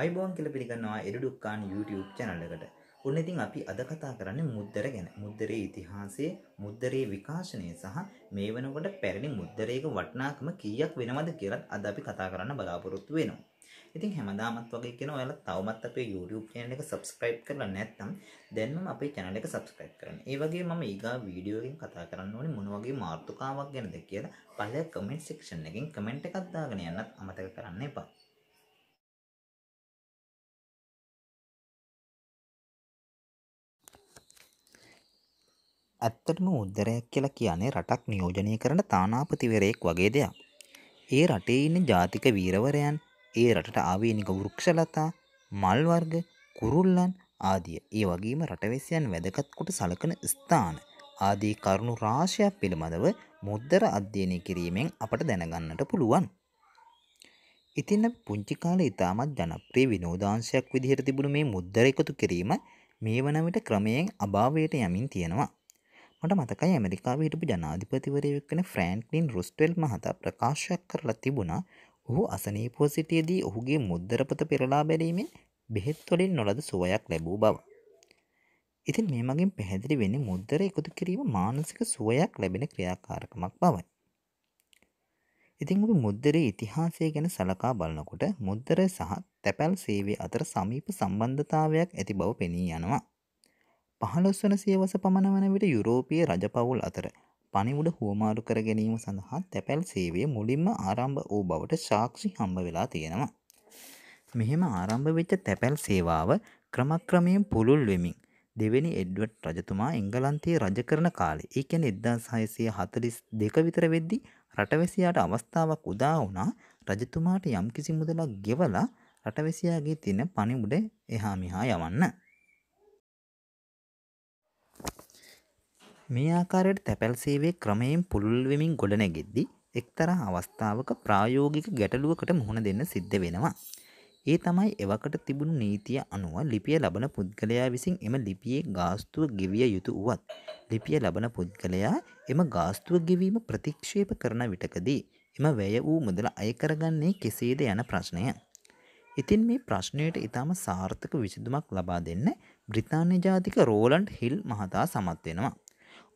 අයිබෝන් කියල පිළිගන්නවා එඩුක්කාන් YouTube චැනල්ලකට ඔන්න ඉතින් අපි අද කතා කරන්නේ මුද්දර ගැන මුද්දරේ ඉතිහාසයේ මුද්දරේ විකාශනය සහ මේ වෙනකොට පැරණි මුද්දරයක වටිනාකම කීයක් වෙනවද කියලත් අද අපි කතා කරන්න බලාපොරොත්තු වෙනවා. ඉතින් හැමදාමත් වගේ කියන ඔයාලා තවමත් අපේ YouTube channel එක subscribe කරලා නැත්නම් දැන්ම අපේ channel එක subscribe කරන්න. ඒ වගේම මම ඊගා වීඩියෝ එකකින් කතා කරන්න ඕනේ මොන වගේ මාතෘකාවක් ගැනද කියලා පළවෙනි comment section එකෙන් comment එකක් දාගෙන යන්නත් අමතක කරන්න එපා. ඇත්තටම උද්දරයක් කියලා කියන්නේ රටක් නියෝජනය කරන තානාපතිවරයෙක් වගේ දෙයක්. ඒ රටේ ඉන්න ජාතික වීරවරයන්, ඒ රටට ආවේනික වෘක්ෂලතා, මල් වර්ග, කුරුල්ලන් ආදිය. ඒ වගේම රටවැසියන් වැදගත් කොට සලකන ස්ථාන ආදී කරුණු රාශියක් පිළිබඳව මුද්දර අධ්‍යයනය කිරීමෙන් අපට දැනගන්නට පුළුවන්. ඉතින් පුංචි කාලේ ඉතාමත් ජනප්‍රිය විනෝදාංශයක් විදිහට තිබුණු මේ මුද්දර එකතු කිරීම මේ වන විට ක්‍රමයෙන් අභාවයට යමින් තියෙනවා. මට මතකයි ඇමරිකාව හිටපු ජනාධිපතිවරයෙක්කන ෆ්‍රෑන්ක්ලින් රුස්ටෙල් මහතා ප්‍රකාශයක් කරලා තිබුණා ඔහු අසනීපෝ සිටියදී ඔහුගේ මුද්දරපත පෙරලා බැලීමේ බෙහෙත්වලින් නොලද සුවයක් ලැබූ බව. ඉතින් මේ මගින් පැහැදිලි වෙන්නේ මුද්දර එකතු කිරීම මානසික සුවයක් ලැබෙන ක්‍රියාකාරකමක් බවයි. ඉතින් ඔබ මුද්දරේ ඉතිහාසය ගැන සලකා බලනකොට මුද්දර සහ තැපැල් සේවය අතර සමීප සම්බන්ධතාවයක් ඇති බව පෙනී යනවා. පහළොස්වන සියවස පමණ වන විට යුරෝපිය රජපවුල් අතර පනිවුඩ හුවමාරු කර ගැනීම සඳහා තැපැල් සේවේ මුලින්ම ආරම්භ වූ බවට ශාක්ෂි හම්බ වෙලා තියෙනවා. මෙහෙම ආරම්භ වෙච්ච තැපැල් සේවාව ක්‍රමක්‍රමයෙන් පුළුල් වෙමින් දෙවැනි එඩ්වට් රජතුමා එංගලන්තයේ රජ කරන කාලේ ඒ කියන්නේ 1642 විතර වෙද්දී රටවැසියාට අවස්ථාවක් උදා වුණා රජතුමාට යම්කිසි මුදලක් ගෙවලා රටවැසියාගේ තියෙන පණිවුඩ එහා මෙහා යවන්න. මේ ආකාරයට තැපැල් සේවය ක්‍රමයෙන් පුළුල් වෙමින් ගොඩනැගෙද්දී එක්තරා අවස්ථාවක ප්‍රායෝගික ගැටලුවකට මුහුණ දෙන්න සිද්ධ වෙනවා. ඒ තමයි එවකට තිබුණු නීතිය අනුව ලිපිය ලබන පුද්ගලයා විසින් එම ලිපියේ ගාස්තුව ගෙවිය යුතු වුවත් ලිපිය ලබන පුද්ගලයා එම ගාස්තුව ගෙවීම ප්‍රතික්ෂේප කරන විටකදී එම වැය වූ මුදල අයකරගන්නේ කෙසේද යන ප්‍රශ්නය. ඉතින් මේ ප්‍රශ්නයට ඉතාම සාර්ථක විසඳුමක් ලබා දෙන්න බ්‍රිතාන්‍ය ජාතික රෝලන්ඩ් හිල් මහතා සමත් වෙනවා.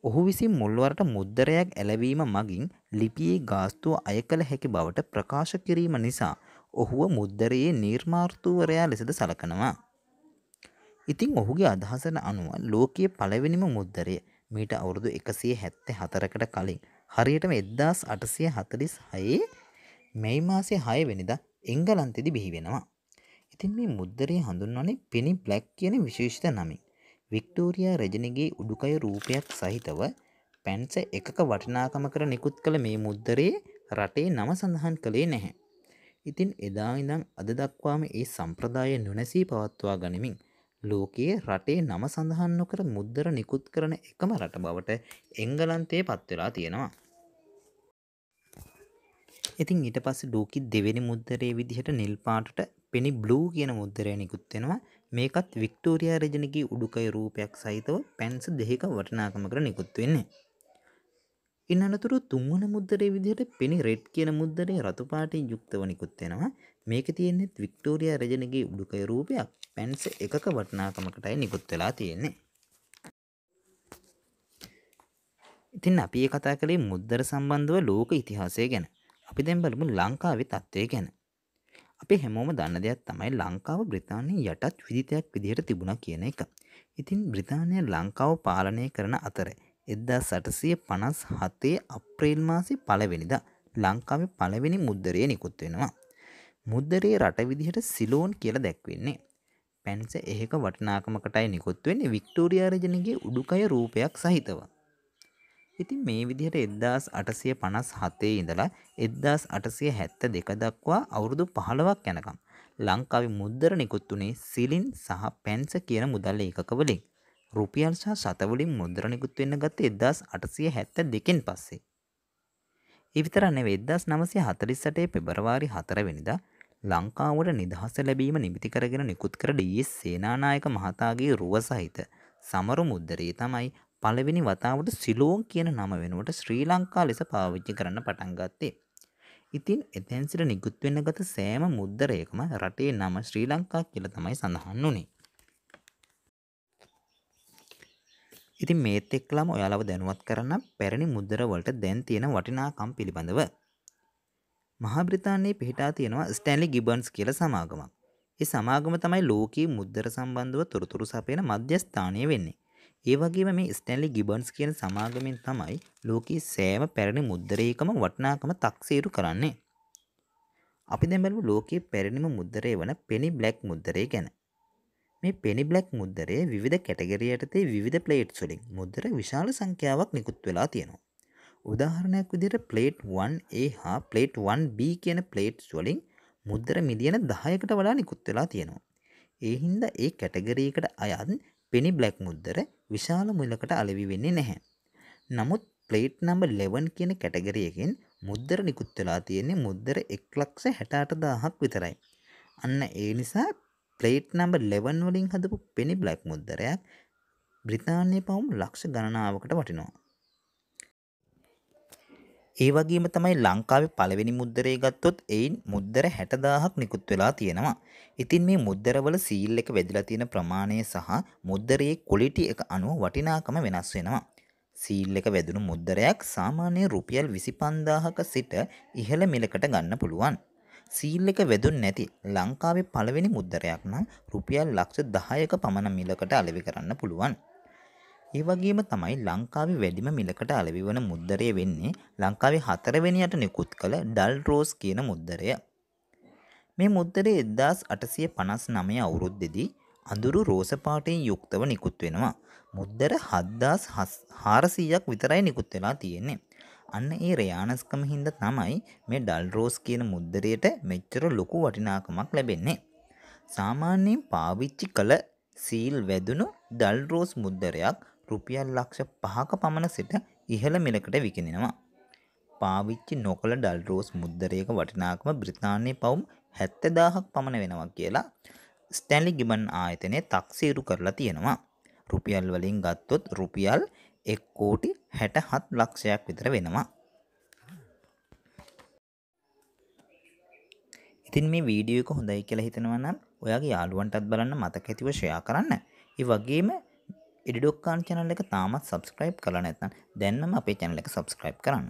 ඔහු විසින් මුල්වරට මුද්දරයක් ඇලවීම මගින් ලිපියේ ගාස්තුව අය කළ හැකි බවට ප්‍රකාශ කිරීම නිසා ඔහුව මුද්දරයේ නිර්මාර්තූවරයා ලෙසද සලකනවා. ඉතිං ඔහුගේ අදහසන අනුව ලෝකයේ පළවෙනිම මුද්දරය මීට අවුරුදු එකසිය හැත්තේ හතරකට කලින් හරියටම එද්දාස් අටසිය හතලිස් හයේ මෙයි මාසේ හයවෙනිද එංගලන්තෙදි බිහිවෙනවා. ඉතින් මේ මුද්දරය හඳුන්වන්නේ පෙනි බ්ලැක් කියන විශේෂිත නමින්. වික්ටෝරියා රජනගේ උඩුකය රූපයක් සහිතව පැන්ස එකක වටිනාකම කර නිකුත් කළ මේ මුද්දරේ රටේ නම සඳහන් කළේ නැහැ. ඉතින් එදා ඉඳන් අද දක්වාම ඒ සම්ප්‍රදාය නොනැසී පවත්වා ගනිමින් ලෝකයේ රටේ නම සඳහන් නොකර මුද්දර නිකුත් කරන එකම රට බවට එංගලන්තයේ පත්වෙලා තියෙනවා. ඉතින් ඊට පස්සේ ඩෝකි දෙවෙනි මුද්දරේ විදිහට නිල් පාටට පෙනි බ්ලූ කියන මුද්දරය නිකුත් වෙනවා. මේකත් වික්ටෝරයා රජනගේ උඩුකය රූපයක් සහිතව පැන්ස දෙහික වටනාකමකට නිකුත් වෙන්නේ. ඉන් අනතුරු තුන්වන මුද්දරේ විදිහට පෙනි රෙඩ් කියන මුද්දරේ රතුපාටින් යුක්තව නිකුත් වෙනවා. මේක තියෙන්නේත් වික්ටෝරයා රජනගේ උඩුකය රූපයක් පැන්ස එකක වටනාකමකටයි නිකුත් වෙලා තියෙන්නේ. ඉතින් අපි කතා කළේ මුද්දර සම්බන්ධව ලෝක ඉතිහාසය ගැන. අපි දැන් බලමු ලංකාවේ තත්ත්වය ගැන. අපි හැමෝම දන්න දෙයක් තමයි ලංකාව බ්‍රතාානය යටත් විදිතයක් විදිහට තිබුණ කියන එක. ඉතින් බ්‍රතාානය ලංකාව පාලනය කරන අතර එද්දා සටසය පනස් හතේ අප්‍රේල් මාසි පලවෙනිද ලංකාව පලවෙනි මුද්දරය නිකුත් වෙනවා. මුද්දරේ රට විදිහට සිලෝන් කියල දැක්වෙන්නේ. පැන්ස ඒක වටනාකමකටයි නිකුත්වෙන්නේ වික්ටෝරියාරජනගේ උඩුකය රූපයක් සහිතව. ඉතින් මේ විදිහට 1857 ඉඳලා 1872 දක්වා අවුරුදු 15ක් යනකම් ලංකාවේ මුද්දර නිකුත් වුණේ සිලින් සහ පැන්ස කියන මුදල් ඒකක වලින්. රුපියල් සහ සත වලින් මුද්දර නිකුත් වෙන්න ගත්තේ 1872 න් පස්සේ. ඒ විතර නෙවෙයි 1948 පෙබරවාරි 4 වෙනිදා ලංකාවට නිදහස ලැබීම නිමිති කරගෙන නිකුත් කර ඩී.එස්. සේනානායක මහතාගේ රුව සහිත සමරු මුද්දරේ තමයි පළවෙනි වතාවට සිලෝන් කියන නම වෙනුවට ශ්‍රී ලංකා ලෙස පාවිච්චි කරන්න පටන් ගත්තේ. ඉතින් එතැන් සිට නිකුත් වෙන්න ගත සෑම මුද්දරයකම රටේ නම ශ්‍රී ලංකා කියලා තමයි සඳහන් වුනේ. ඉතින් මේත් එක්කලාම ඔයාලව දැනුවත් කරන්න පැරණි මුද්දර වලට දැන් තියෙන වටිනාකම් පිළිබඳව. මහා බ්‍රිතාන්‍යයේ පිහිටා තියෙනවා ස්ටැන්ලි ගිබන්ස් කියලා සමාගමක්. ඒ සමාගම තමයි ලෝකයේ මුද්දර සම්බන්ධව තොරතුරු සපයන මධ්‍යස්ථානය වෙන්නේ. ඒ වගේම මේ ස්ටැන්ලි ගිබන්ස් කියන සමාගමෙන් තමයි ලෝකයේ සෑම පැරණි මුද්දරයකම වටිනාකම තක්සේරු කරන්නේ. අපි දැන් බලමු ලෝකයේ පැරණිම මුද්දරය වන penny black මුද්දරය ගැන. මේ penny black මුද්දරයේ විවිධ කැටගරි යටතේ විවිධ ප්ලේට්ස් වලින් මුද්දර විශාල සංඛ්‍යාවක් නිකුත් වෙලා තියෙනවා. උදාහරණයක් විදිහට ප්ලේට් 1A හා ප්ලේට් 1B කියන ප්ලේට්ස් වලින් මුද්දර මිලියන 10කට වඩා නිකුත් වෙලා තියෙනවා. ඒ හින්දා ඒ කැටගරි එකට අයත් පෙනි බ්ලැක් මුද්දර විශාල මුලකට අලෙවි වෙන්නේ නැහැ. නමුත් ප්ලේට් නම්බර් 11 කියන කැටගරි එකෙන් මුද්දර නිකුත් වෙලා තියෙන්නේ මුද්දර 168000ක් විතරයි. අන්න ඒ නිසා ප්ලේට් නම්බර් 11 වලින් හදපු පෙනි බ්ලැක් මුද්දරයක් බ්‍රිතාන්‍ය පවුම් ලක්ෂ ගණනාවකට වටිනවා. ඒ වගේම තමයි ලංකාවේ පළවෙනි මුද්දරේ ගත්තොත් එයින් මුද්දර 60000ක් නිකුත් වෙලා තියෙනවා. ඉතින් මේ මුද්දරවල සීල් එක වැදලා තියෙන ප්‍රමාණය සහ මුද්දරයේ ක්වොලිටි එක අනුව වටිනාකම වෙනස් වෙනවා. සීල් එක වැදුණු මුද්දරයක් සාමාන්‍ය රුපියල් 25000ක සිට ඉහළ මිලකට ගන්න පුළුවන්. සීල් එක වැදුන් නැති ලංකාවේ පළවෙනි මුද්දරයක් නම් රුපියල් ලක්ෂ 10ක පමණ මිලකට අලෙවි කරන්න පුළුවන්. ඒ වගේම තමයි ලංකාවේ වැඩිම මිලකට අලෙවි වන මුද්දරය වෙන්නේ ලංකාවේ හතරවෙනියට නිකුත් කළ ඩල් රෝස් කියන මුද්දරය. මේ මුද්දරේ 1859 අවුරුද්දේදී අඳුරු රෝස පාටෙන් යුක්තව නිකුත් වෙනවා. මුද්දර 7400ක් විතරයි නිකුත් වෙලා තියෙන්නේ. අන්න ඒ රයානස්කම හින්දා තමයි මේ ඩල් රෝස් කියන මුද්දරයට මෙච්චර ලොකු වටිනාකමක් ලැබෙන්නේ. සාමාන්‍යයෙන් පාවිච්චි කළ සීල් වැදුණු ඩල් රෝස් මුද්දරයක් රුපියල් ලක්ෂ පහක පමණ සිට ඉහළ මිලකට විකිණෙනවා. පාවිච්චි නොකළ ඩල්රෝස් මුද්දරයක වටිනාකම බ්‍රතාානය පවුම් හැත්තදාහක් පමණ වෙනවා කියලා ස්ටැලි ගිබන් ආයතනය තක්සේරු කරලා තියෙනවා. රුපියල් වලින් ගත්තොත් රුපියල් එක් කෝටි හැට හත් ලක්ෂයක් විතර වෙනවා. ඉතින් මේ වීඩියෝ එක හොඳයි කියලා හිතනවනම් ඔයාගේ යාළුවන්ටත් බලන්න මතක ඇතිව ෂයා කරන්න. ඒ වගේම ඉඩඩොක්කාන් චැනල් එක තාමත් සබස්ක්‍රයිබ් කලා නැත්නම් දැන්නම අපේ චැනල එක සබස්ක්‍රයිබ් කරන්න